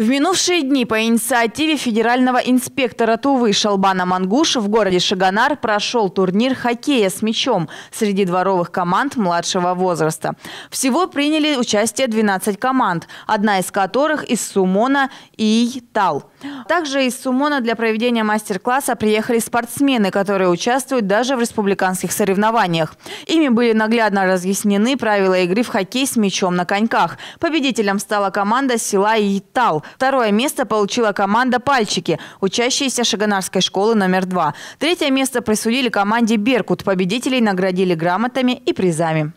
В минувшие дни по инициативе федерального инспектора Тувы Шалбана Мангуш в городе Шаганар прошел турнир хоккея с мячом среди дворовых команд младшего возраста. Всего приняли участие 12 команд, одна из которых из Сумона и Тал. Также из Сумона для проведения мастер-класса приехали спортсмены, которые участвуют даже в республиканских соревнованиях. Ими были наглядно разъяснены правила игры в хоккей с мячом на коньках. Победителем стала команда села Итал, Второе место получила команда «Пальчики», учащиеся Шаганарской школы номер два. Третье место присудили команде «Беркут». Победителей наградили грамотами и призами.